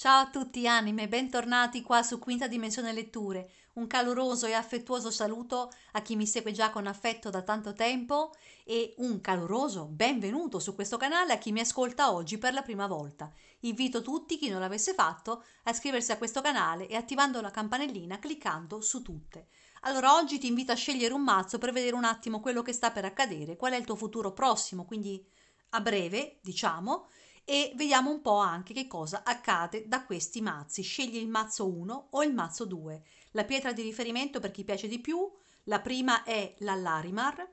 Ciao a tutti anime, bentornati qua su Quinta Dimensione Letture. Un caloroso e affettuoso saluto a chi mi segue già con affetto da tanto tempo e un caloroso benvenuto su questo canale a chi mi ascolta oggi per la prima volta. Invito tutti, chi non l'avesse fatto, a iscriversi a questo canale e attivando la campanellina cliccando su tutte. Allora oggi ti invito a scegliere un mazzo per vedere un attimo quello che sta per accadere, qual è il tuo futuro prossimo, quindi a breve, diciamo, e vediamo un po' anche che cosa accade da questi mazzi. Scegli il mazzo 1 o il mazzo 2. La pietra di riferimento per chi piace di più, la prima è la Larimar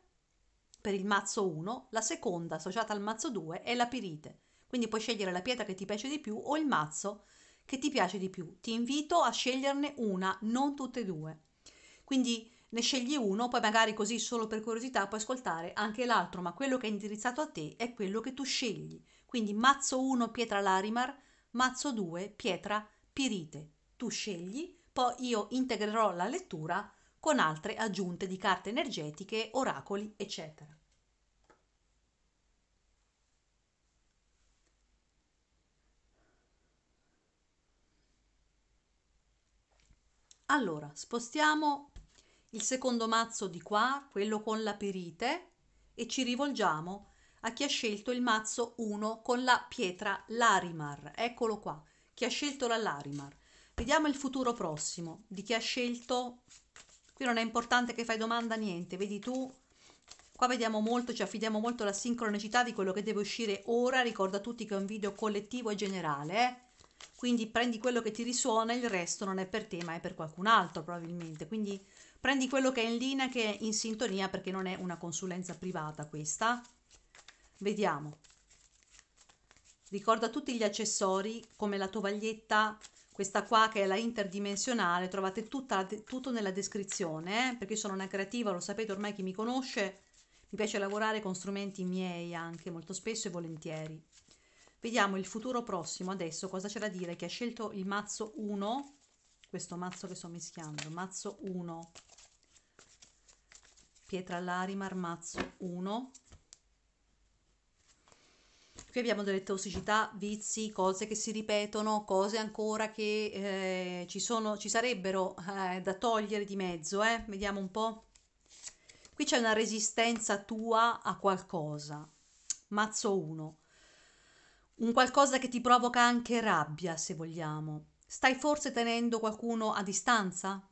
per il mazzo 1, la seconda associata al mazzo 2 è la Pirite. Quindi puoi scegliere la pietra che ti piace di più o il mazzo che ti piace di più. Ti invito a sceglierne una, non tutte e due. Quindi ne scegli uno, poi magari così solo per curiosità puoi ascoltare anche l'altro, ma quello che è indirizzato a te è quello che tu scegli. Quindi mazzo 1 pietra larimar, mazzo 2 pietra pirite. Tu scegli, poi io integrerò la lettura con altre aggiunte di carte energetiche, oracoli, eccetera. Allora, spostiamo il secondo mazzo di qua, quello con la pirite, e ci rivolgiamo a a chi ha scelto il mazzo 1 con la pietra Larimar. Eccolo qua, chi ha scelto la Larimar. Vediamo il futuro prossimo di chi ha scelto... Qui non è importante che fai domanda, niente, vedi tu... Qua vediamo molto, ci affidiamo molto alla sincronicità di quello che deve uscire ora. Ricorda a tutti che è un video collettivo e generale, eh? quindi prendi quello che ti risuona, il resto non è per te ma è per qualcun altro probabilmente. Quindi prendi quello che è in linea, che è in sintonia perché non è una consulenza privata questa. Vediamo. Ricorda tutti gli accessori come la tovaglietta, questa qua che è la interdimensionale, trovate tutta, tutto nella descrizione, eh? perché sono una creativa, lo sapete ormai chi mi conosce, mi piace lavorare con strumenti miei anche molto spesso e volentieri. Vediamo il futuro prossimo adesso, cosa c'è da dire, che ha scelto il mazzo 1, questo mazzo che sto mischiando, mazzo 1, pietra larimar, mazzo 1, qui abbiamo delle tossicità, vizi, cose che si ripetono, cose ancora che eh, ci, sono, ci sarebbero eh, da togliere di mezzo, eh? vediamo un po'. Qui c'è una resistenza tua a qualcosa, mazzo 1, un qualcosa che ti provoca anche rabbia se vogliamo. Stai forse tenendo qualcuno a distanza?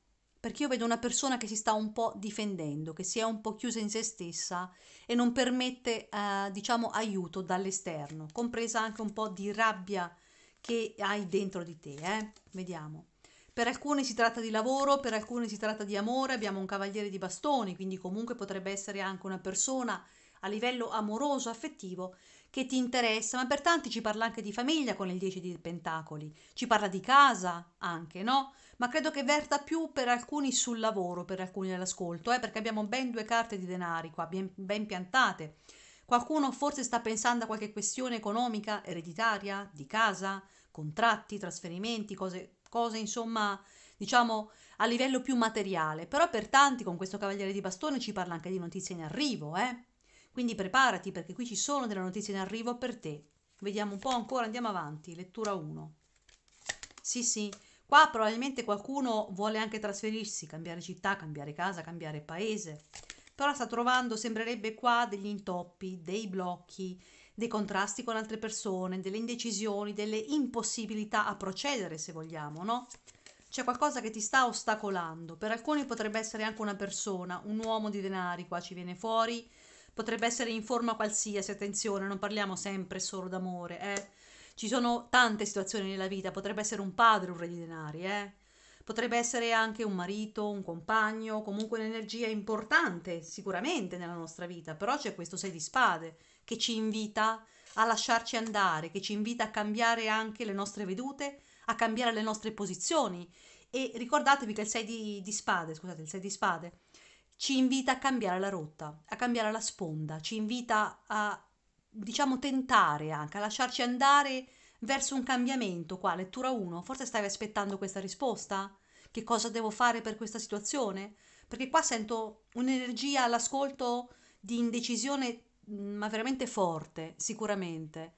perché io vedo una persona che si sta un po' difendendo, che si è un po' chiusa in se stessa e non permette, eh, diciamo, aiuto dall'esterno, compresa anche un po' di rabbia che hai dentro di te. Eh? Vediamo. Per alcuni si tratta di lavoro, per alcuni si tratta di amore, abbiamo un cavaliere di bastoni, quindi comunque potrebbe essere anche una persona a livello amoroso, affettivo, che ti interessa, ma per tanti ci parla anche di famiglia con il 10 di Pentacoli, ci parla di casa anche, no? ma credo che verta più per alcuni sul lavoro, per alcuni all'ascolto, eh, perché abbiamo ben due carte di denari qua, ben, ben piantate. Qualcuno forse sta pensando a qualche questione economica, ereditaria, di casa, contratti, trasferimenti, cose, cose insomma, diciamo a livello più materiale. Però per tanti con questo cavaliere di bastone ci parla anche di notizie in arrivo, eh? Quindi preparati perché qui ci sono delle notizie in arrivo per te. Vediamo un po' ancora, andiamo avanti, lettura 1. Sì, sì, Qua probabilmente qualcuno vuole anche trasferirsi, cambiare città, cambiare casa, cambiare paese, però sta trovando, sembrerebbe qua, degli intoppi, dei blocchi, dei contrasti con altre persone, delle indecisioni, delle impossibilità a procedere, se vogliamo, no? C'è qualcosa che ti sta ostacolando. Per alcuni potrebbe essere anche una persona, un uomo di denari, qua ci viene fuori, potrebbe essere in forma qualsiasi, attenzione, non parliamo sempre solo d'amore, eh? Ci sono tante situazioni nella vita, potrebbe essere un padre un re di denari, eh? potrebbe essere anche un marito, un compagno, comunque un'energia importante sicuramente nella nostra vita, però c'è questo sei di spade che ci invita a lasciarci andare, che ci invita a cambiare anche le nostre vedute, a cambiare le nostre posizioni. E ricordatevi che il 6 di, di, spade, scusate, il 6 di spade ci invita a cambiare la rotta, a cambiare la sponda, ci invita a diciamo, tentare anche, a lasciarci andare verso un cambiamento qua, lettura 1, forse stavi aspettando questa risposta? Che cosa devo fare per questa situazione? Perché qua sento un'energia all'ascolto di indecisione, mm, ma veramente forte, sicuramente.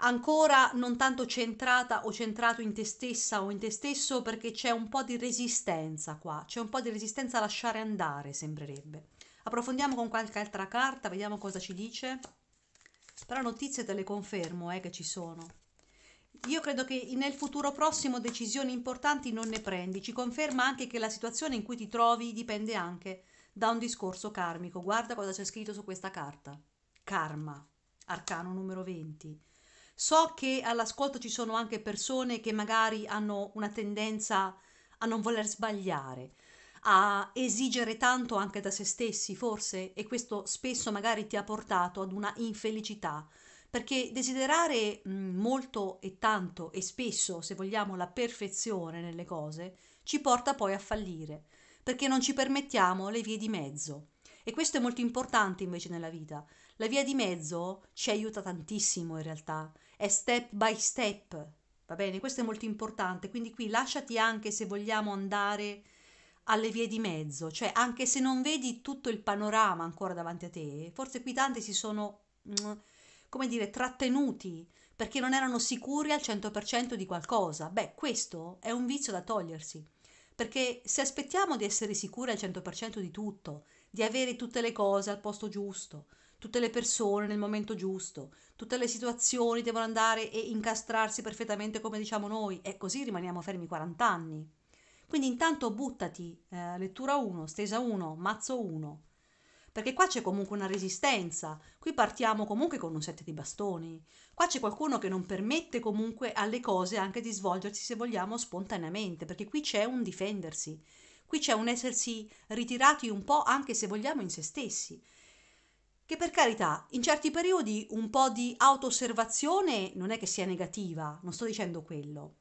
Ancora non tanto centrata o centrato in te stessa o in te stesso perché c'è un po' di resistenza qua, c'è un po' di resistenza a lasciare andare, sembrerebbe. Approfondiamo con qualche altra carta, vediamo cosa ci dice però notizie te le confermo eh, che ci sono. Io credo che nel futuro prossimo decisioni importanti non ne prendi, ci conferma anche che la situazione in cui ti trovi dipende anche da un discorso karmico. Guarda cosa c'è scritto su questa carta. Karma, arcano numero 20. So che all'ascolto ci sono anche persone che magari hanno una tendenza a non voler sbagliare, a esigere tanto anche da se stessi, forse, e questo spesso magari ti ha portato ad una infelicità, perché desiderare molto e tanto e spesso, se vogliamo, la perfezione nelle cose, ci porta poi a fallire, perché non ci permettiamo le vie di mezzo. E questo è molto importante invece nella vita. La via di mezzo ci aiuta tantissimo in realtà, è step by step, va bene? Questo è molto importante, quindi qui lasciati anche se vogliamo andare alle vie di mezzo, cioè anche se non vedi tutto il panorama ancora davanti a te, forse qui tanti si sono, mm, come dire, trattenuti perché non erano sicuri al 100% di qualcosa. Beh, questo è un vizio da togliersi, perché se aspettiamo di essere sicuri al 100% di tutto, di avere tutte le cose al posto giusto, tutte le persone nel momento giusto, tutte le situazioni devono andare e incastrarsi perfettamente come diciamo noi, e così rimaniamo fermi 40 anni. Quindi intanto buttati eh, lettura 1, stesa 1, mazzo 1, perché qua c'è comunque una resistenza, qui partiamo comunque con un set di bastoni, qua c'è qualcuno che non permette comunque alle cose anche di svolgersi se vogliamo spontaneamente, perché qui c'è un difendersi, qui c'è un essersi ritirati un po' anche se vogliamo in se stessi, che per carità, in certi periodi un po' di auto-osservazione non è che sia negativa, non sto dicendo quello,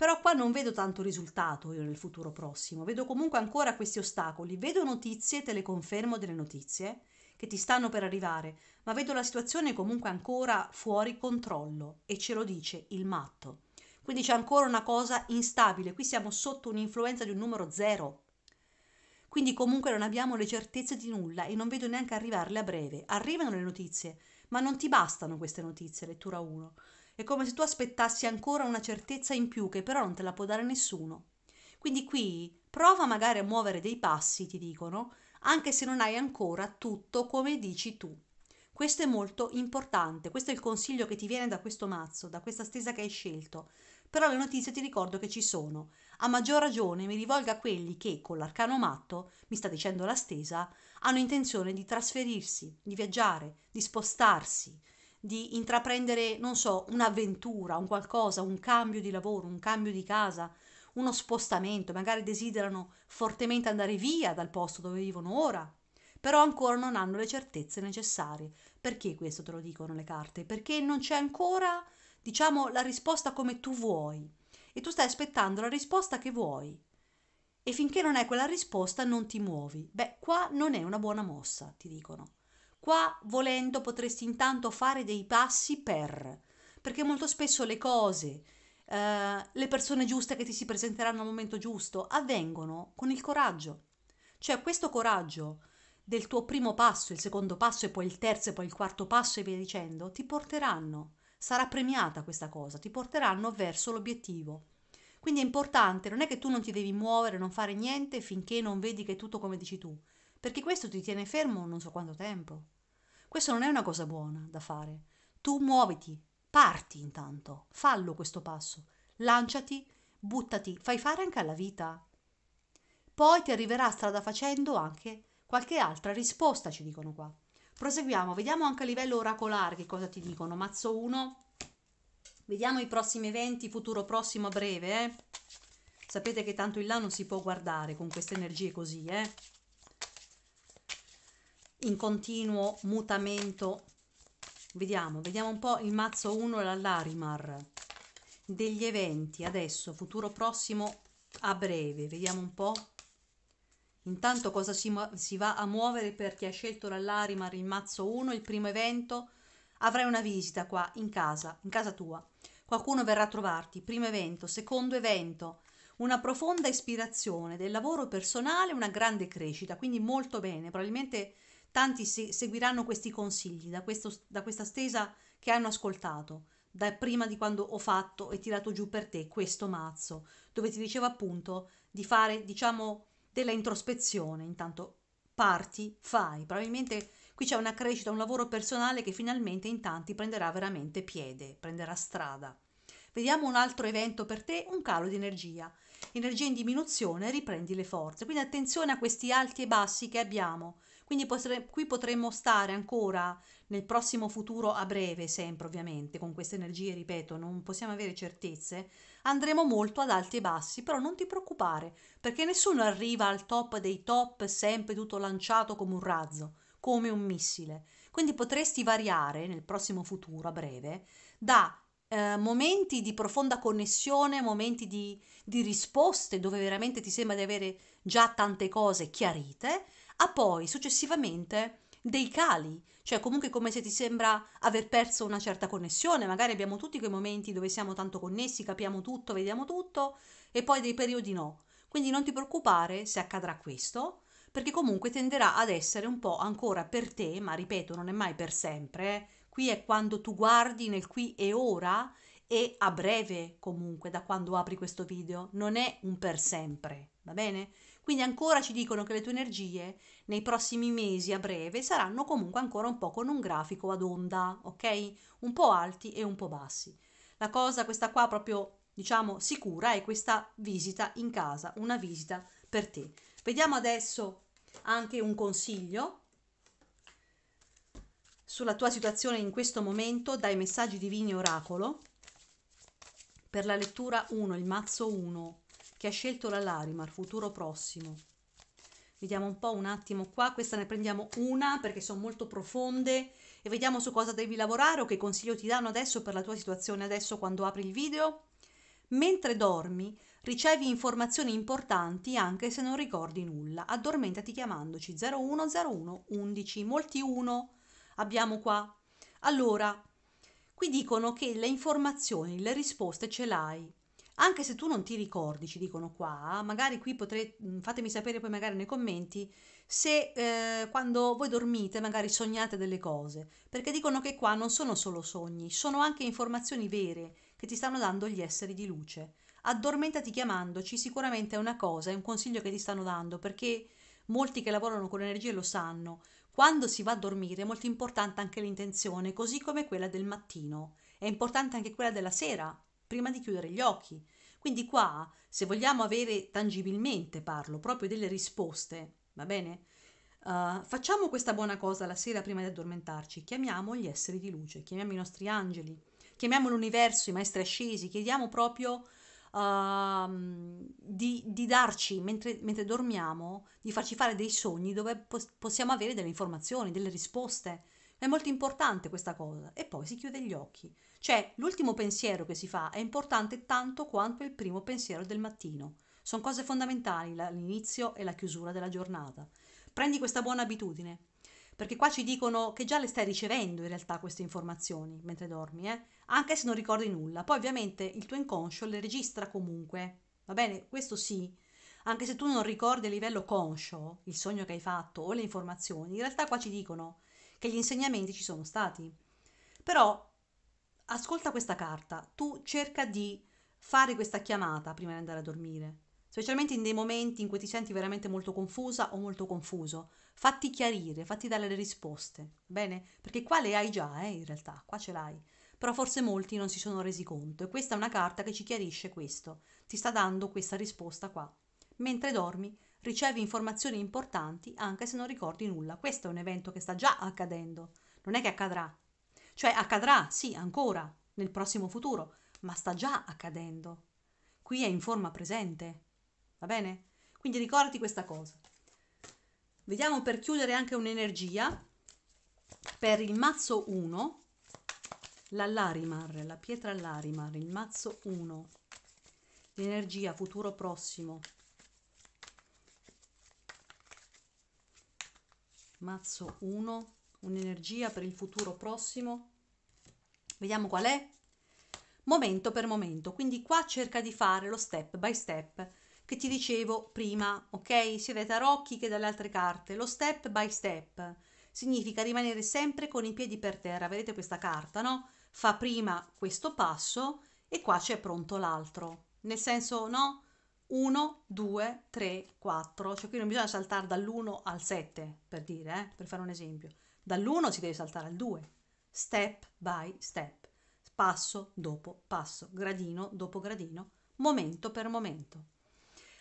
però qua non vedo tanto risultato io nel futuro prossimo, vedo comunque ancora questi ostacoli, vedo notizie, te le confermo delle notizie che ti stanno per arrivare, ma vedo la situazione comunque ancora fuori controllo e ce lo dice il matto. Quindi c'è ancora una cosa instabile, qui siamo sotto un'influenza di un numero zero. Quindi comunque non abbiamo le certezze di nulla e non vedo neanche arrivarle a breve. Arrivano le notizie, ma non ti bastano queste notizie, lettura 1. È come se tu aspettassi ancora una certezza in più che però non te la può dare nessuno. Quindi qui prova magari a muovere dei passi, ti dicono, anche se non hai ancora tutto come dici tu. Questo è molto importante, questo è il consiglio che ti viene da questo mazzo, da questa stesa che hai scelto. Però le notizie ti ricordo che ci sono. A maggior ragione mi rivolgo a quelli che, con l'arcano matto, mi sta dicendo la stesa, hanno intenzione di trasferirsi, di viaggiare, di spostarsi, di intraprendere, non so, un'avventura, un qualcosa, un cambio di lavoro, un cambio di casa, uno spostamento, magari desiderano fortemente andare via dal posto dove vivono ora, però ancora non hanno le certezze necessarie. Perché questo te lo dicono le carte? Perché non c'è ancora, diciamo, la risposta come tu vuoi e tu stai aspettando la risposta che vuoi. E finché non è quella risposta non ti muovi. Beh, qua non è una buona mossa, ti dicono. Qua, volendo, potresti intanto fare dei passi per, perché molto spesso le cose, eh, le persone giuste che ti si presenteranno al momento giusto, avvengono con il coraggio. Cioè questo coraggio del tuo primo passo, il secondo passo e poi il terzo e poi il quarto passo e via dicendo, ti porteranno, sarà premiata questa cosa, ti porteranno verso l'obiettivo. Quindi è importante, non è che tu non ti devi muovere, non fare niente finché non vedi che è tutto come dici tu perché questo ti tiene fermo non so quanto tempo. Questo non è una cosa buona da fare. Tu muoviti, parti intanto, fallo questo passo, lanciati, buttati, fai fare anche alla vita. Poi ti arriverà strada facendo anche qualche altra risposta, ci dicono qua. Proseguiamo, vediamo anche a livello oracolare che cosa ti dicono. Mazzo 1, vediamo i prossimi eventi, futuro prossimo a breve. Eh? Sapete che tanto in là non si può guardare con queste energie così, eh? in continuo mutamento. Vediamo, vediamo un po' il mazzo 1 l'Arimar degli eventi adesso, futuro prossimo a breve, vediamo un po'. Intanto cosa si, si va a muovere per chi ha scelto l'Arimar il mazzo 1, il primo evento. Avrai una visita qua in casa, in casa tua. Qualcuno verrà a trovarti, primo evento, secondo evento, una profonda ispirazione del lavoro personale, una grande crescita, quindi molto bene, probabilmente Tanti se- seguiranno questi consigli da, questo, da questa stesa che hanno ascoltato, da prima di quando ho fatto e tirato giù per te questo mazzo, dove ti dicevo appunto di fare, diciamo, della introspezione. Intanto parti, fai. Probabilmente qui c'è una crescita, un lavoro personale che finalmente in tanti prenderà veramente piede, prenderà strada. Vediamo un altro evento per te, un calo di energia. Energia in diminuzione, riprendi le forze. Quindi attenzione a questi alti e bassi che abbiamo. Quindi potre, qui potremmo stare ancora nel prossimo futuro a breve, sempre ovviamente, con queste energie, ripeto, non possiamo avere certezze, andremo molto ad alti e bassi, però non ti preoccupare, perché nessuno arriva al top dei top sempre tutto lanciato come un razzo, come un missile. Quindi potresti variare nel prossimo futuro a breve da eh, momenti di profonda connessione, momenti di, di risposte dove veramente ti sembra di avere già tante cose chiarite, ha poi successivamente dei cali, cioè comunque come se ti sembra aver perso una certa connessione, magari abbiamo tutti quei momenti dove siamo tanto connessi, capiamo tutto, vediamo tutto e poi dei periodi no. Quindi non ti preoccupare se accadrà questo, perché comunque tenderà ad essere un po' ancora per te, ma ripeto, non è mai per sempre. Eh. Qui è quando tu guardi nel qui e ora e a breve comunque da quando apri questo video, non è un per sempre, va bene? Quindi ancora ci dicono che le tue energie nei prossimi mesi a breve saranno comunque ancora un po' con un grafico ad onda, ok? Un po' alti e un po' bassi. La cosa questa qua proprio diciamo sicura è questa visita in casa, una visita per te. Vediamo adesso anche un consiglio sulla tua situazione in questo momento dai messaggi divini oracolo per la lettura 1, il mazzo 1 che ha scelto la Larimar, futuro prossimo. Vediamo un po' un attimo qua, questa ne prendiamo una perché sono molto profonde e vediamo su cosa devi lavorare o che consiglio ti danno adesso per la tua situazione adesso quando apri il video. Mentre dormi ricevi informazioni importanti anche se non ricordi nulla. Addormentati chiamandoci 0101 11, molti 1 abbiamo qua. Allora, qui dicono che le informazioni, le risposte ce l'hai, anche se tu non ti ricordi, ci dicono qua, magari qui potrete, mm, fatemi sapere poi magari nei commenti se eh, quando voi dormite magari sognate delle cose, perché dicono che qua non sono solo sogni, sono anche informazioni vere che ti stanno dando gli esseri di luce. Addormentati chiamandoci sicuramente è una cosa, è un consiglio che ti stanno dando, perché molti che lavorano con energie lo sanno, quando si va a dormire è molto importante anche l'intenzione, così come quella del mattino. È importante anche quella della sera, prima di chiudere gli occhi. Quindi qua, se vogliamo avere tangibilmente, parlo proprio delle risposte, va bene? Uh, facciamo questa buona cosa la sera prima di addormentarci, chiamiamo gli esseri di luce, chiamiamo i nostri angeli, chiamiamo l'universo, i maestri ascesi, chiediamo proprio Uh, di, di, darci mentre, mentre, dormiamo, di farci fare dei sogni dove pos- possiamo avere delle informazioni, delle risposte. È molto importante questa cosa. E poi si chiude gli occhi. Cioè, l'ultimo pensiero che si fa è importante tanto quanto il primo pensiero del mattino. Sono cose fondamentali l'inizio e la chiusura della giornata. Prendi questa buona abitudine, perché qua ci dicono che già le stai ricevendo in realtà queste informazioni mentre dormi, eh? anche se non ricordi nulla. Poi ovviamente il tuo inconscio le registra comunque, va bene? Questo sì, anche se tu non ricordi a livello conscio il sogno che hai fatto o le informazioni, in realtà qua ci dicono che gli insegnamenti ci sono stati. Però ascolta questa carta, tu cerca di fare questa chiamata prima di andare a dormire, specialmente in dei momenti in cui ti senti veramente molto confusa o molto confuso. Fatti chiarire, fatti dare le risposte, bene? Perché qua le hai già, eh, in realtà, qua ce l'hai. Però forse molti non si sono resi conto e questa è una carta che ci chiarisce questo, ti sta dando questa risposta qua. Mentre dormi, ricevi informazioni importanti anche se non ricordi nulla. Questo è un evento che sta già accadendo, non è che accadrà. Cioè accadrà, sì, ancora, nel prossimo futuro, ma sta già accadendo. Qui è in forma presente, va bene? Quindi ricordati questa cosa. Vediamo per chiudere anche un'energia per il mazzo 1, la Larimar, la pietra Larimar, il mazzo 1, l'energia futuro prossimo, mazzo 1 un'energia per il futuro prossimo vediamo qual è momento per momento quindi qua cerca di fare lo step by step che ti dicevo prima ok sia dai tarocchi che dalle altre carte lo step by step significa rimanere sempre con i piedi per terra vedete questa carta no fa prima questo passo e qua c'è pronto l'altro nel senso no 1, 2, 3, 4, cioè qui non bisogna saltare dall'1 al 7 per dire, eh? per fare un esempio, dall'1 si deve saltare al 2, step by step, passo dopo passo, gradino dopo gradino, momento per momento.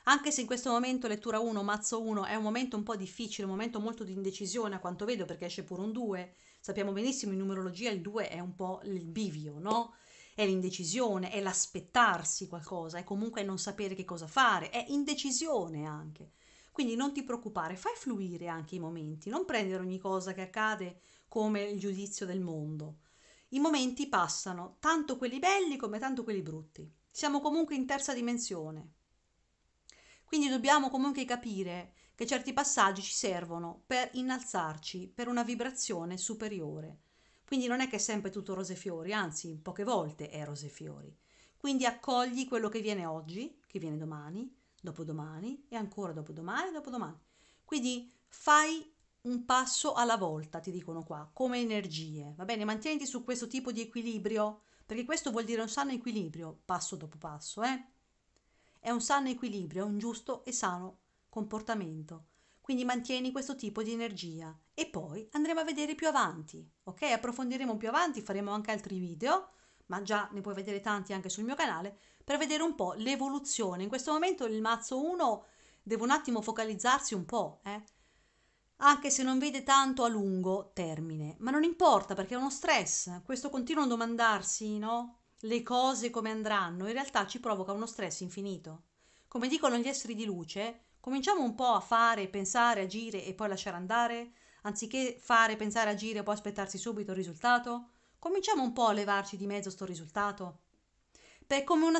Anche se in questo momento lettura 1, mazzo 1 è un momento un po' difficile, un momento molto di indecisione a quanto vedo perché esce pure un 2, sappiamo benissimo in numerologia il 2 è un po' il bivio, no? è l'indecisione, è l'aspettarsi qualcosa, è comunque non sapere che cosa fare, è indecisione anche. Quindi non ti preoccupare, fai fluire anche i momenti, non prendere ogni cosa che accade come il giudizio del mondo. I momenti passano, tanto quelli belli come tanto quelli brutti. Siamo comunque in terza dimensione. Quindi dobbiamo comunque capire che certi passaggi ci servono per innalzarci per una vibrazione superiore. Quindi non è che è sempre tutto rose e fiori, anzi poche volte è rose e fiori. Quindi accogli quello che viene oggi, che viene domani, dopodomani e ancora dopodomani e dopodomani. Quindi fai un passo alla volta, ti dicono qua, come energie. Va bene, mantieniti su questo tipo di equilibrio, perché questo vuol dire un sano equilibrio, passo dopo passo, eh? È un sano equilibrio, è un giusto e sano comportamento. Quindi mantieni questo tipo di energia e poi andremo a vedere più avanti, ok? Approfondiremo più avanti, faremo anche altri video, ma già ne puoi vedere tanti anche sul mio canale, per vedere un po' l'evoluzione. In questo momento il mazzo 1 deve un attimo focalizzarsi un po', eh? anche se non vede tanto a lungo termine, ma non importa perché è uno stress, questo continuo a domandarsi, no? Le cose come andranno, in realtà ci provoca uno stress infinito. Come dicono gli esseri di luce, cominciamo un po' a fare, pensare, agire e poi lasciare andare, anziché fare, pensare, agire e poi aspettarsi subito il risultato? Cominciamo un po' a levarci di mezzo sto risultato. È come una,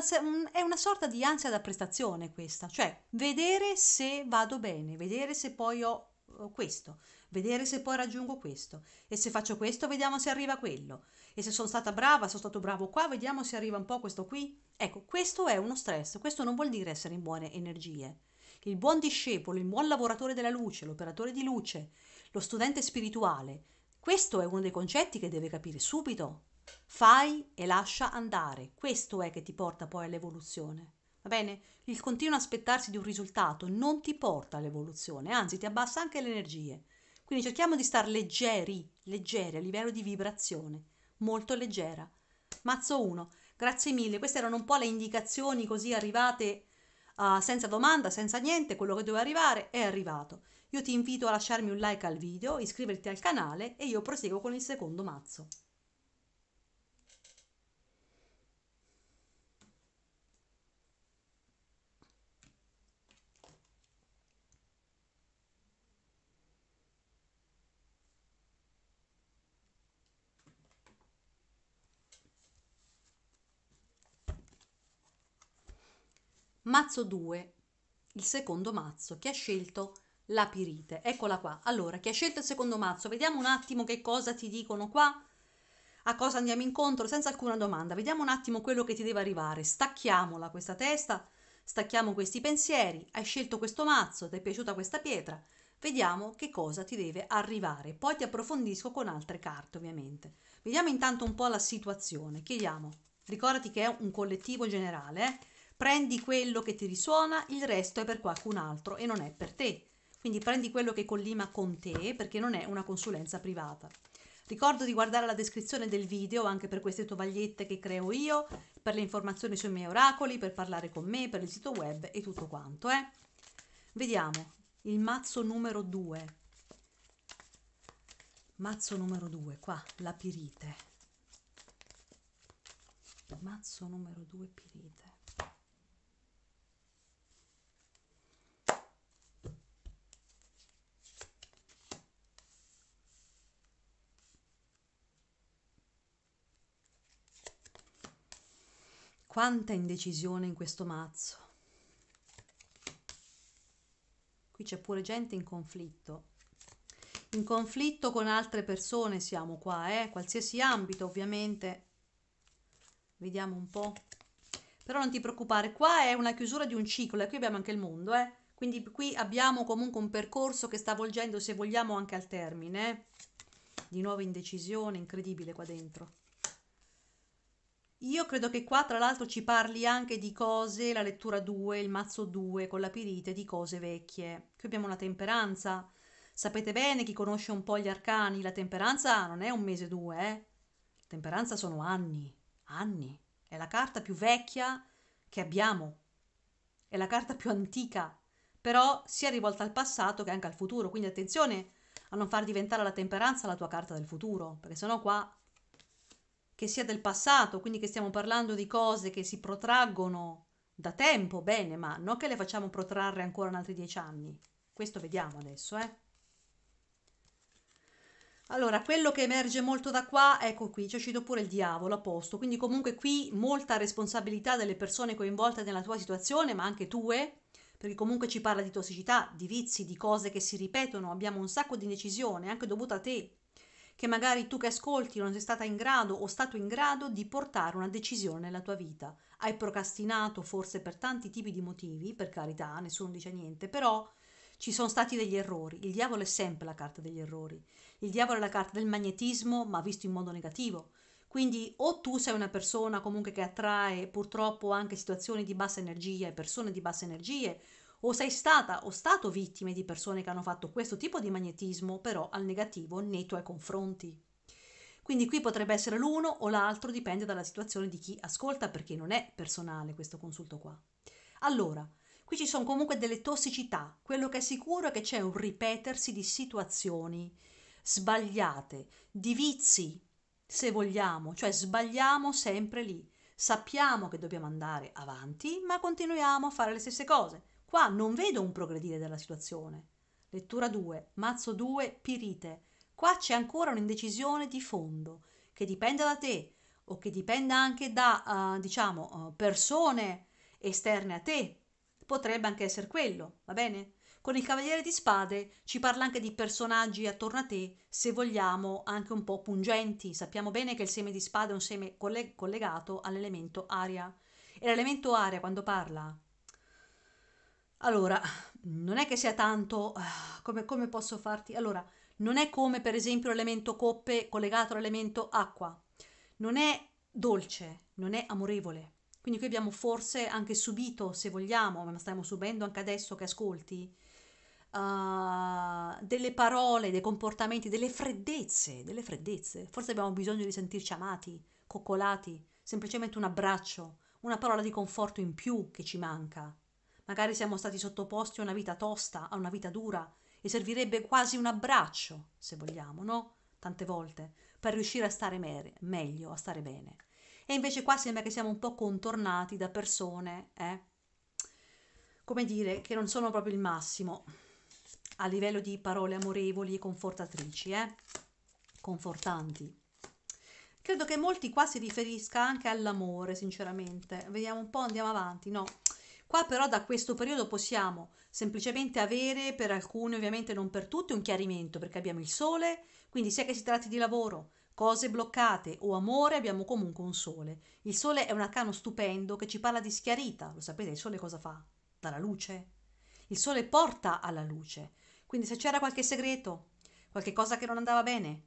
è una sorta di ansia da prestazione questa, cioè vedere se vado bene, vedere se poi ho questo, vedere se poi raggiungo questo e se faccio questo vediamo se arriva quello e se sono stata brava, sono stato bravo qua, vediamo se arriva un po' questo qui. Ecco, questo è uno stress, questo non vuol dire essere in buone energie. Il buon discepolo, il buon lavoratore della luce, l'operatore di luce, lo studente spirituale. Questo è uno dei concetti che deve capire subito. Fai e lascia andare, questo è che ti porta poi all'evoluzione. Va bene? Il continuo aspettarsi di un risultato non ti porta all'evoluzione, anzi ti abbassa anche le energie. Quindi cerchiamo di stare leggeri, leggeri a livello di vibrazione, molto leggera. Mazzo 1, grazie mille, queste erano un po' le indicazioni così arrivate uh, senza domanda, senza niente, quello che doveva arrivare è arrivato. Io ti invito a lasciarmi un like al video, iscriverti al canale e io proseguo con il secondo mazzo. Mazzo 2, il secondo mazzo che ha scelto la pirite. Eccola qua. Allora, chi ha scelto il secondo mazzo, vediamo un attimo che cosa ti dicono qua, a cosa andiamo incontro, senza alcuna domanda. Vediamo un attimo quello che ti deve arrivare. Stacchiamola questa testa, stacchiamo questi pensieri. Hai scelto questo mazzo, ti è piaciuta questa pietra. Vediamo che cosa ti deve arrivare. Poi ti approfondisco con altre carte, ovviamente. Vediamo intanto un po' la situazione. Chiediamo, ricordati che è un collettivo generale, eh? Prendi quello che ti risuona, il resto è per qualcun altro e non è per te. Quindi prendi quello che collima con te perché non è una consulenza privata. Ricordo di guardare la descrizione del video anche per queste tovagliette che creo io, per le informazioni sui miei oracoli, per parlare con me, per il sito web e tutto quanto. Eh? Vediamo, il mazzo numero 2. Mazzo numero 2, qua, la pirite. Mazzo numero 2, pirite. quanta indecisione in questo mazzo. Qui c'è pure gente in conflitto. In conflitto con altre persone siamo qua, eh? qualsiasi ambito ovviamente. Vediamo un po'. Però non ti preoccupare, qua è una chiusura di un ciclo e qui abbiamo anche il mondo, eh? Quindi qui abbiamo comunque un percorso che sta volgendo, se vogliamo, anche al termine. Eh? Di nuovo indecisione, incredibile qua dentro. Io credo che qua tra l'altro ci parli anche di cose, la lettura 2, il mazzo 2 con la pirite, di cose vecchie. Qui abbiamo la temperanza. Sapete bene, chi conosce un po' gli arcani, la temperanza non è un mese o due, eh? La temperanza sono anni, anni. È la carta più vecchia che abbiamo, è la carta più antica, però sia rivolta al passato che anche al futuro. Quindi attenzione a non far diventare la temperanza la tua carta del futuro, perché sennò qua che sia del passato, quindi che stiamo parlando di cose che si protraggono da tempo, bene, ma non che le facciamo protrarre ancora altri dieci anni. Questo vediamo adesso, eh. Allora, quello che emerge molto da qua, ecco qui, c'è uscito pure il diavolo a posto, quindi comunque qui molta responsabilità delle persone coinvolte nella tua situazione, ma anche tue, perché comunque ci parla di tossicità, di vizi, di cose che si ripetono, abbiamo un sacco di indecisione, anche dovuta a te, che magari tu che ascolti non sei stata in grado o stato in grado di portare una decisione nella tua vita. Hai procrastinato forse per tanti tipi di motivi, per carità, nessuno dice niente, però ci sono stati degli errori. Il diavolo è sempre la carta degli errori. Il diavolo è la carta del magnetismo, ma visto in modo negativo. Quindi o tu sei una persona comunque che attrae purtroppo anche situazioni di bassa energia e persone di basse energie, o sei stata o stato vittima di persone che hanno fatto questo tipo di magnetismo, però al negativo nei tuoi confronti. Quindi qui potrebbe essere l'uno o l'altro, dipende dalla situazione di chi ascolta, perché non è personale questo consulto qua. Allora, qui ci sono comunque delle tossicità, quello che è sicuro è che c'è un ripetersi di situazioni sbagliate, di vizi, se vogliamo, cioè sbagliamo sempre lì. Sappiamo che dobbiamo andare avanti, ma continuiamo a fare le stesse cose. Qua non vedo un progredire della situazione. Lettura 2, mazzo 2, pirite. Qua c'è ancora un'indecisione di fondo che dipende da te o che dipenda anche da, uh, diciamo, uh, persone esterne a te. Potrebbe anche essere quello, va bene? Con il Cavaliere di Spade ci parla anche di personaggi attorno a te, se vogliamo, anche un po' pungenti. Sappiamo bene che il seme di Spade è un seme colleg- collegato all'elemento aria. E l'elemento aria, quando parla allora, non è che sia tanto eh, come, come posso farti. Allora, non è come per esempio l'elemento coppe collegato all'elemento acqua. Non è dolce, non è amorevole. Quindi qui abbiamo forse anche subito, se vogliamo, ma stiamo subendo anche adesso che ascolti, uh, delle parole, dei comportamenti, delle freddezze, delle freddezze. Forse abbiamo bisogno di sentirci amati, coccolati, semplicemente un abbraccio, una parola di conforto in più che ci manca. Magari siamo stati sottoposti a una vita tosta, a una vita dura e servirebbe quasi un abbraccio, se vogliamo, no? Tante volte, per riuscire a stare me- meglio, a stare bene. E invece qua sembra che siamo un po' contornati da persone, eh? come dire, che non sono proprio il massimo a livello di parole amorevoli e confortatrici, eh? confortanti. Credo che molti qua si riferisca anche all'amore, sinceramente. Vediamo un po', andiamo avanti. No, Qua però da questo periodo possiamo semplicemente avere, per alcuni ovviamente non per tutti, un chiarimento, perché abbiamo il sole, quindi sia che si tratti di lavoro, cose bloccate o amore, abbiamo comunque un sole. Il sole è un arcano stupendo che ci parla di schiarita, lo sapete, il sole cosa fa? Dà la luce. Il sole porta alla luce, quindi se c'era qualche segreto, qualche cosa che non andava bene,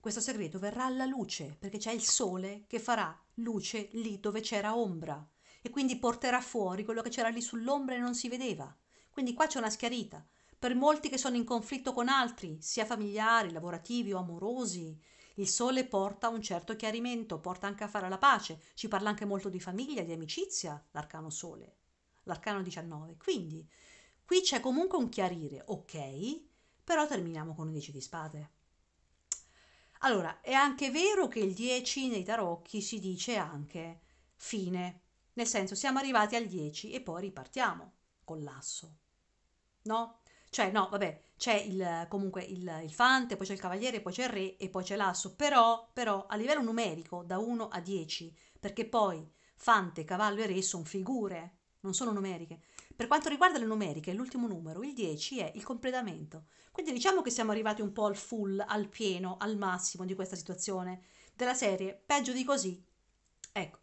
questo segreto verrà alla luce, perché c'è il sole che farà luce lì dove c'era ombra e quindi porterà fuori quello che c'era lì sull'ombra e non si vedeva. Quindi qua c'è una schiarita. Per molti che sono in conflitto con altri, sia familiari, lavorativi o amorosi, il sole porta un certo chiarimento, porta anche a fare la pace. Ci parla anche molto di famiglia, di amicizia, l'arcano sole, l'arcano 19. Quindi qui c'è comunque un chiarire, ok, però terminiamo con un 10 di spade. Allora, è anche vero che il 10 nei tarocchi si dice anche fine, nel senso, siamo arrivati al 10 e poi ripartiamo con lasso. No? Cioè, no, vabbè, c'è il, comunque il, il fante, poi c'è il cavaliere, poi c'è il re e poi c'è l'asso. Però, però, a livello numerico, da 1 a 10, perché poi fante, cavallo e re sono figure, non sono numeriche. Per quanto riguarda le numeriche, l'ultimo numero, il 10, è il completamento. Quindi diciamo che siamo arrivati un po' al full, al pieno, al massimo di questa situazione della serie. Peggio di così. Ecco,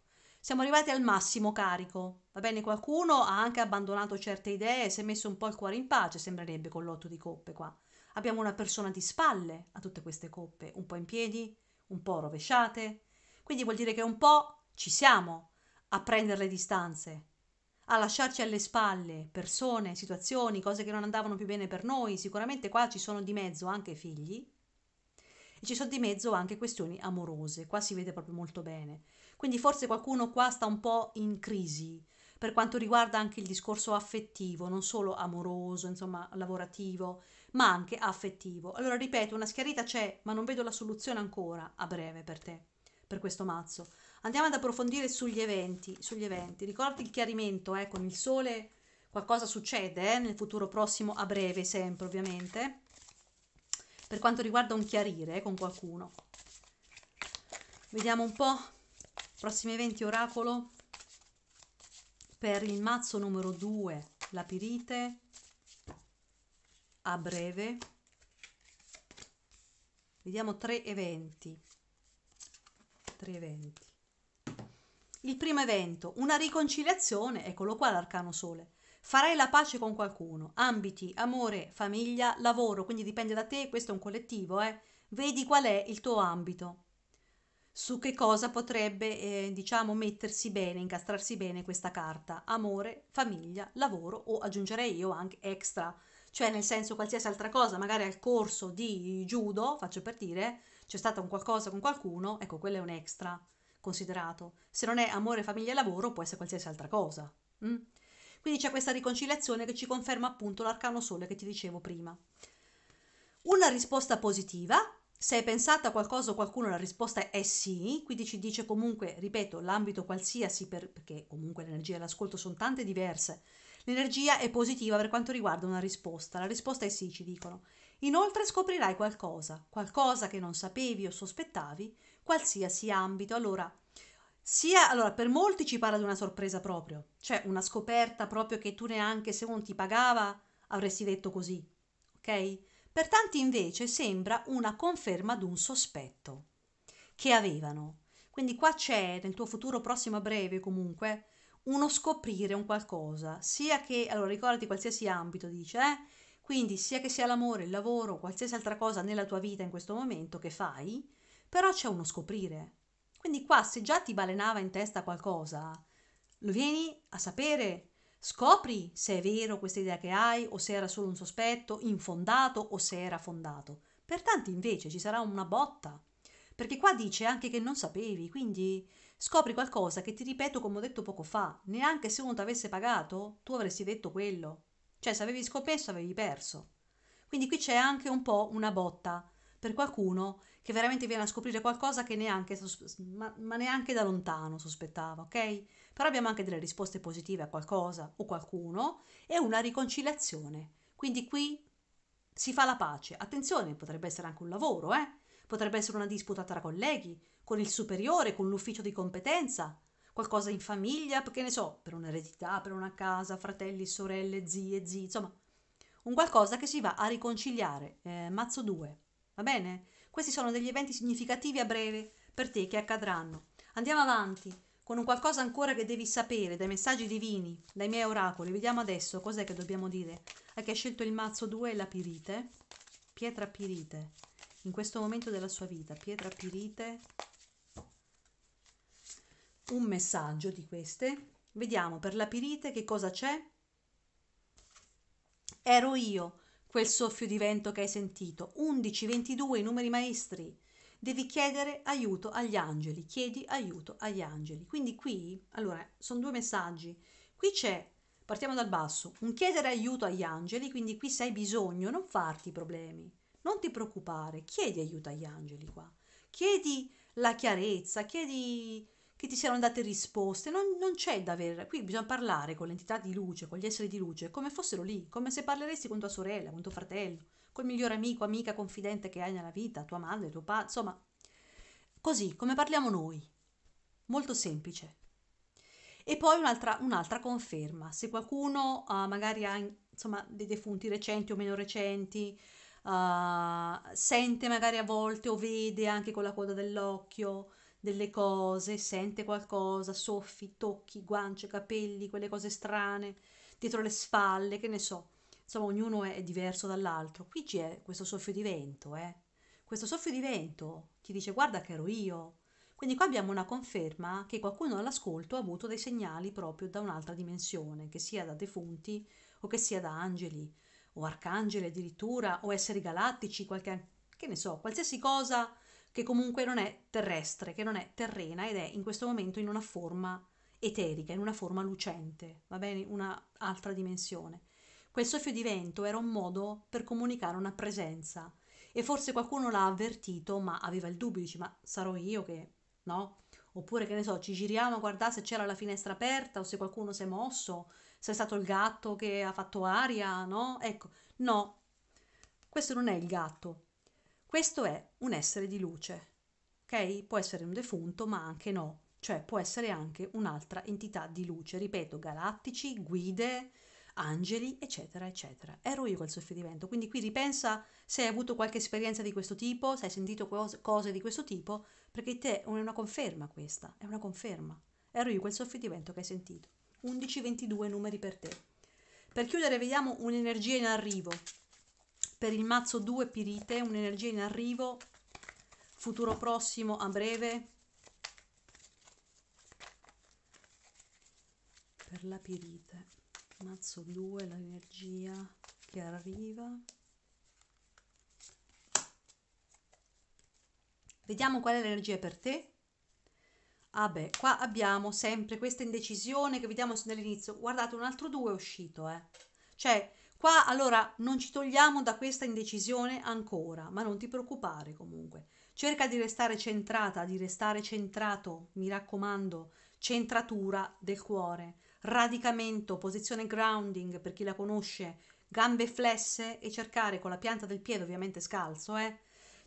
siamo arrivati al massimo carico. Va bene, qualcuno ha anche abbandonato certe idee si è messo un po' il cuore in pace, sembrerebbe con l'otto di coppe qua. Abbiamo una persona di spalle a tutte queste coppe, un po' in piedi, un po' rovesciate. Quindi vuol dire che un po' ci siamo a prendere le distanze, a lasciarci alle spalle persone, situazioni, cose che non andavano più bene per noi. Sicuramente qua ci sono di mezzo anche figli e ci sono di mezzo anche questioni amorose, qua si vede proprio molto bene. Quindi forse qualcuno qua sta un po' in crisi per quanto riguarda anche il discorso affettivo, non solo amoroso, insomma lavorativo, ma anche affettivo. Allora ripeto, una schiarita c'è, ma non vedo la soluzione ancora a breve per te, per questo mazzo. Andiamo ad approfondire sugli eventi, sugli eventi. Ricordi il chiarimento, eh, con il sole qualcosa succede eh, nel futuro prossimo a breve sempre ovviamente per quanto riguarda un chiarire eh, con qualcuno. Vediamo un po', prossimi eventi oracolo, per il mazzo numero 2, la pirite, a breve. Vediamo tre eventi. Tre eventi. Il primo evento, una riconciliazione, eccolo qua l'arcano sole farai la pace con qualcuno, ambiti, amore, famiglia, lavoro, quindi dipende da te, questo è un collettivo, eh? vedi qual è il tuo ambito, su che cosa potrebbe, eh, diciamo, mettersi bene, incastrarsi bene questa carta, amore, famiglia, lavoro o aggiungerei io anche extra, cioè nel senso qualsiasi altra cosa, magari al corso di judo, faccio per dire, c'è stato un qualcosa con qualcuno, ecco, quello è un extra considerato. Se non è amore, famiglia e lavoro, può essere qualsiasi altra cosa. Mm? Quindi c'è questa riconciliazione che ci conferma appunto l'arcano sole che ti dicevo prima. Una risposta positiva, se hai pensato a qualcosa o qualcuno la risposta è sì, quindi ci dice comunque, ripeto, l'ambito qualsiasi, per, perché comunque l'energia e l'ascolto sono tante diverse, l'energia è positiva per quanto riguarda una risposta, la risposta è sì, ci dicono. Inoltre scoprirai qualcosa, qualcosa che non sapevi o sospettavi, qualsiasi ambito. Allora, sia, allora, per molti ci parla di una sorpresa proprio, cioè una scoperta proprio che tu neanche se uno ti pagava avresti detto così, ok? Per tanti invece sembra una conferma d'un sospetto che avevano. Quindi qua c'è, nel tuo futuro prossimo a breve comunque, uno scoprire un qualcosa, sia che, allora ricordati qualsiasi ambito, dice, eh? Quindi sia che sia l'amore, il lavoro, qualsiasi altra cosa nella tua vita in questo momento che fai, però c'è uno scoprire, quindi qua se già ti balenava in testa qualcosa, lo vieni a sapere, scopri se è vero questa idea che hai o se era solo un sospetto infondato o se era fondato. Per tanti invece ci sarà una botta, perché qua dice anche che non sapevi, quindi scopri qualcosa che ti ripeto come ho detto poco fa, neanche se uno ti avesse pagato, tu avresti detto quello. Cioè se avevi scommesso avevi perso. Quindi qui c'è anche un po' una botta per qualcuno che veramente viene a scoprire qualcosa che neanche, ma, ma neanche da lontano sospettava, ok? Però abbiamo anche delle risposte positive a qualcosa o qualcuno e una riconciliazione. Quindi qui si fa la pace. Attenzione, potrebbe essere anche un lavoro, eh? Potrebbe essere una disputa tra colleghi, con il superiore, con l'ufficio di competenza, qualcosa in famiglia, che ne so, per un'eredità, per una casa, fratelli, sorelle, zie, zii, insomma, un qualcosa che si va a riconciliare. Eh, mazzo 2, va bene? Questi sono degli eventi significativi a breve per te che accadranno. Andiamo avanti con un qualcosa ancora che devi sapere dai messaggi divini, dai miei oracoli. Vediamo adesso cos'è che dobbiamo dire. A chi ha scelto il mazzo 2 e la pirite, pietra pirite, in questo momento della sua vita, pietra pirite, un messaggio di queste. Vediamo per la pirite che cosa c'è. Ero io quel soffio di vento che hai sentito. 11, 22 i numeri maestri. Devi chiedere aiuto agli angeli, chiedi aiuto agli angeli. Quindi qui, allora, sono due messaggi. Qui c'è, partiamo dal basso, un chiedere aiuto agli angeli, quindi qui se hai bisogno non farti problemi, non ti preoccupare, chiedi aiuto agli angeli qua. Chiedi la chiarezza, chiedi che ti siano date risposte, non, non c'è da avere, qui bisogna parlare con l'entità di luce, con gli esseri di luce, come fossero lì, come se parleresti con tua sorella, con tuo fratello, col migliore amico, amica, confidente che hai nella vita, tua madre, tuo padre, insomma, così come parliamo noi, molto semplice. E poi un'altra, un'altra conferma, se qualcuno uh, magari ha insomma, dei defunti recenti o meno recenti, uh, sente magari a volte o vede anche con la coda dell'occhio, delle cose, sente qualcosa, soffi, tocchi, guance, capelli, quelle cose strane, dietro le spalle, che ne so. Insomma, ognuno è diverso dall'altro. Qui c'è questo soffio di vento, eh? Questo soffio di vento ti dice guarda che ero io. Quindi qua abbiamo una conferma che qualcuno all'ascolto ha avuto dei segnali proprio da un'altra dimensione, che sia da defunti o che sia da angeli o arcangeli addirittura o esseri galattici, qualche, che ne so, qualsiasi cosa che comunque non è terrestre, che non è terrena ed è in questo momento in una forma eterica, in una forma lucente, va bene? Una altra dimensione. Quel soffio di vento era un modo per comunicare una presenza e forse qualcuno l'ha avvertito ma aveva il dubbio, dice ma sarò io che no? Oppure che ne so, ci giriamo a guardare se c'era la finestra aperta o se qualcuno si è mosso, se è stato il gatto che ha fatto aria, no? Ecco, no, questo non è il gatto, questo è un essere di luce, ok? Può essere un defunto, ma anche no, cioè può essere anche un'altra entità di luce, ripeto, galattici, guide, angeli, eccetera, eccetera. Ero io col soffrivento, quindi qui ripensa se hai avuto qualche esperienza di questo tipo, se hai sentito cose, di questo tipo, perché te è una conferma questa, è una conferma. Ero io quel soffrivento che hai sentito. 11-22 numeri per te. Per chiudere vediamo un'energia in arrivo per il mazzo 2 Pirite, un'energia in arrivo, futuro prossimo a breve. Per la Pirite, mazzo 2, l'energia che arriva. Vediamo qual è l'energia per te. Ah beh, qua abbiamo sempre questa indecisione che vediamo dall'inizio. Guardate, un altro 2 è uscito, eh. Cioè, Qua allora non ci togliamo da questa indecisione ancora, ma non ti preoccupare comunque. Cerca di restare centrata, di restare centrato, mi raccomando, centratura del cuore, radicamento, posizione grounding per chi la conosce, gambe flesse e cercare con la pianta del piede, ovviamente scalzo, eh,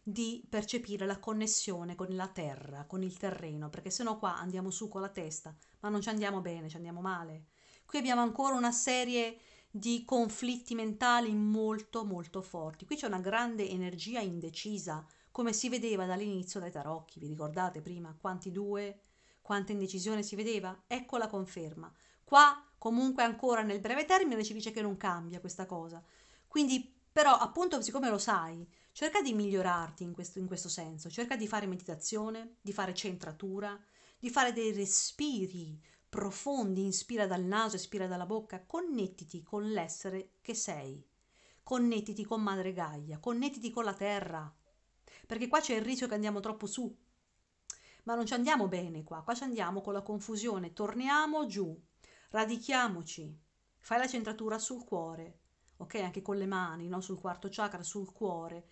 di percepire la connessione con la terra, con il terreno, perché sennò qua andiamo su con la testa, ma non ci andiamo bene, ci andiamo male. Qui abbiamo ancora una serie di conflitti mentali molto molto forti. Qui c'è una grande energia indecisa, come si vedeva dall'inizio dai tarocchi, vi ricordate prima quanti due, quanta indecisione si vedeva? Ecco la conferma. Qua comunque ancora nel breve termine ci dice che non cambia questa cosa. Quindi però appunto siccome lo sai, cerca di migliorarti in questo, in questo senso, cerca di fare meditazione, di fare centratura, di fare dei respiri, profondi, inspira dal naso, espira dalla bocca, connettiti con l'essere che sei, connettiti con Madre Gaia, connettiti con la terra, perché qua c'è il rischio che andiamo troppo su, ma non ci andiamo bene qua, qua ci andiamo con la confusione, torniamo giù, radichiamoci, fai la centratura sul cuore, ok? Anche con le mani, no? sul quarto chakra, sul cuore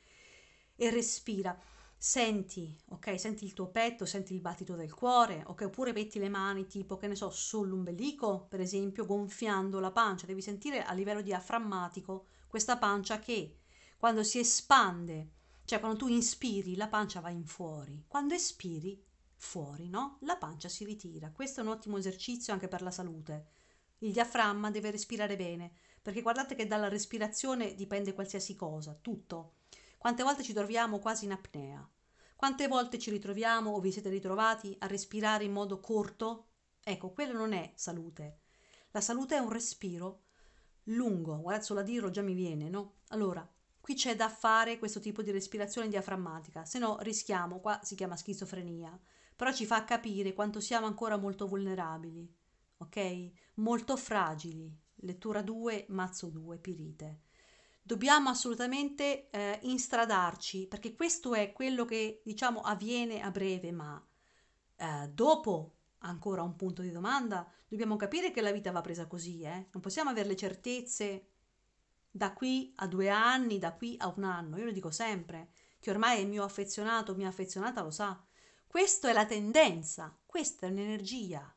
e respira senti, ok, senti il tuo petto, senti il battito del cuore, ok, oppure metti le mani tipo, che ne so, sull'ombelico, per esempio, gonfiando la pancia, devi sentire a livello diaframmatico questa pancia che quando si espande, cioè quando tu inspiri, la pancia va in fuori, quando espiri, fuori, no? La pancia si ritira. Questo è un ottimo esercizio anche per la salute. Il diaframma deve respirare bene, perché guardate che dalla respirazione dipende qualsiasi cosa, tutto quante volte ci troviamo quasi in apnea? Quante volte ci ritroviamo o vi siete ritrovati a respirare in modo corto? Ecco, quello non è salute. La salute è un respiro lungo, guardate solo a dirlo già mi viene, no? Allora, qui c'è da fare questo tipo di respirazione diaframmatica, se no rischiamo, qua si chiama schizofrenia, però ci fa capire quanto siamo ancora molto vulnerabili, ok? Molto fragili. Lettura 2, mazzo 2, pirite dobbiamo assolutamente eh, instradarci, perché questo è quello che diciamo avviene a breve, ma eh, dopo ancora un punto di domanda, dobbiamo capire che la vita va presa così, eh? non possiamo avere le certezze da qui a due anni, da qui a un anno, io lo dico sempre, che ormai il mio affezionato, mia affezionata lo sa, questa è la tendenza, questa è un'energia.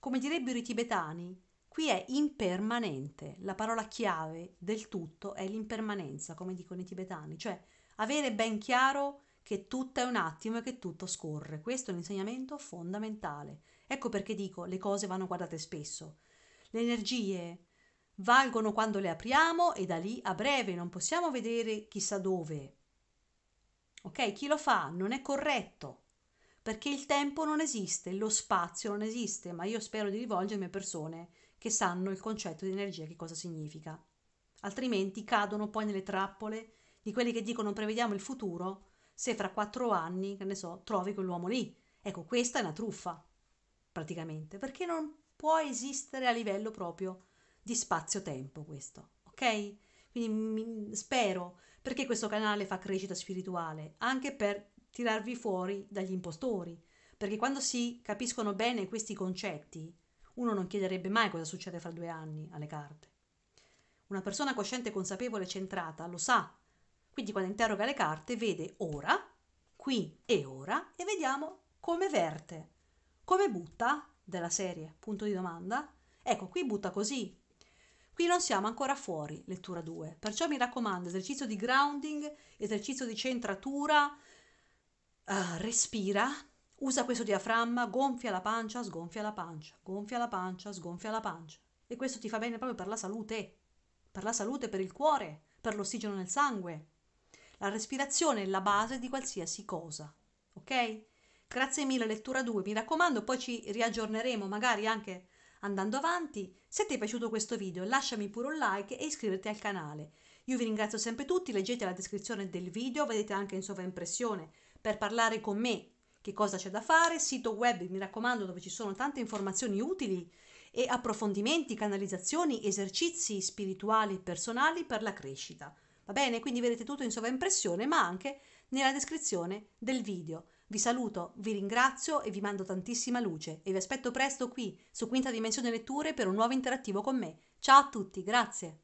Come direbbero i tibetani, Qui è impermanente, la parola chiave del tutto è l'impermanenza, come dicono i tibetani, cioè avere ben chiaro che tutto è un attimo e che tutto scorre. Questo è un insegnamento fondamentale. Ecco perché dico le cose vanno guardate spesso. Le energie valgono quando le apriamo e da lì a breve non possiamo vedere chissà dove. Ok, chi lo fa non è corretto perché il tempo non esiste, lo spazio non esiste, ma io spero di rivolgermi a persone che sanno il concetto di energia che cosa significa. Altrimenti cadono poi nelle trappole di quelli che dicono prevediamo il futuro se fra quattro anni, che ne so, trovi quell'uomo lì. Ecco, questa è una truffa, praticamente, perché non può esistere a livello proprio di spazio-tempo questo, ok? Quindi mi, spero perché questo canale fa crescita spirituale, anche per tirarvi fuori dagli impostori, perché quando si capiscono bene questi concetti, uno non chiederebbe mai cosa succede fra due anni alle carte. Una persona cosciente, consapevole e centrata lo sa. Quindi quando interroga le carte vede ora, qui e ora e vediamo come verte, come butta della serie, punto di domanda. Ecco, qui butta così. Qui non siamo ancora fuori, lettura 2. Perciò mi raccomando, esercizio di grounding, esercizio di centratura, uh, respira usa questo diaframma, gonfia la pancia, sgonfia la pancia, gonfia la pancia, sgonfia la pancia. E questo ti fa bene proprio per la salute, per la salute, per il cuore, per l'ossigeno nel sangue. La respirazione è la base di qualsiasi cosa, ok? Grazie mille, lettura 2. Mi raccomando, poi ci riaggiorneremo magari anche andando avanti. Se ti è piaciuto questo video, lasciami pure un like e iscriverti al canale. Io vi ringrazio sempre tutti, leggete la descrizione del video, vedete anche in sovraimpressione per parlare con me che cosa c'è da fare, sito web, mi raccomando, dove ci sono tante informazioni utili e approfondimenti, canalizzazioni, esercizi spirituali e personali per la crescita. Va bene? Quindi vedete tutto in sovraimpressione, ma anche nella descrizione del video. Vi saluto, vi ringrazio e vi mando tantissima luce e vi aspetto presto qui su Quinta Dimensione Letture per un nuovo interattivo con me. Ciao a tutti, grazie!